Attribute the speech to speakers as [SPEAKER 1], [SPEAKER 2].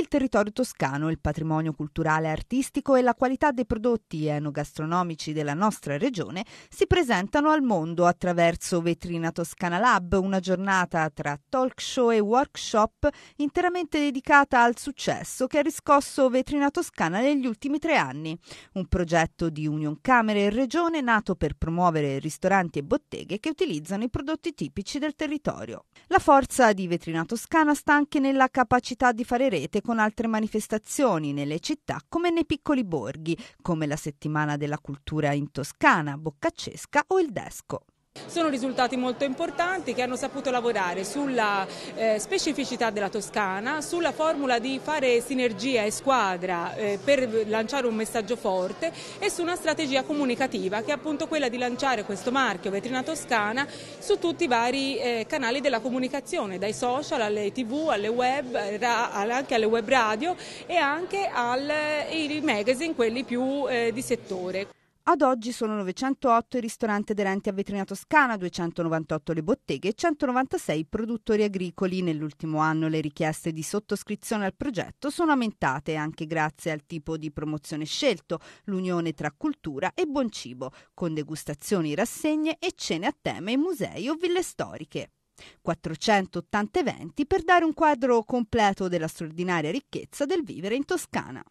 [SPEAKER 1] Il territorio toscano, il patrimonio culturale artistico e la qualità dei prodotti enogastronomici della nostra regione si presentano al mondo attraverso Vetrina Toscana Lab, una giornata tra talk show e workshop interamente dedicata al successo che ha riscosso Vetrina Toscana negli ultimi tre anni. Un progetto di Union Camere e Regione nato per promuovere ristoranti e botteghe che utilizzano i prodotti tipici del territorio. La forza di Vetrina Toscana sta anche nella capacità di fare rete con altre manifestazioni nelle città come nei piccoli borghi, come la settimana della cultura in Toscana, Boccaccesca o il Desco.
[SPEAKER 2] Sono risultati molto importanti che hanno saputo lavorare sulla eh, specificità della Toscana, sulla formula di fare sinergia e squadra eh, per lanciare un messaggio forte e su una strategia comunicativa che è appunto quella di lanciare questo marchio Vetrina Toscana su tutti i vari eh, canali della comunicazione, dai social alle tv, alle web, anche alle web radio e anche ai eh, magazine, quelli più eh, di settore.
[SPEAKER 1] Ad oggi sono 908 i ristoranti aderenti a Vetrina Toscana, 298 le botteghe e 196 i produttori agricoli. Nell'ultimo anno le richieste di sottoscrizione al progetto sono aumentate anche grazie al tipo di promozione scelto, l'unione tra cultura e buon cibo, con degustazioni, rassegne e cene a tema in musei o ville storiche. 480 eventi per dare un quadro completo della straordinaria ricchezza del vivere in Toscana.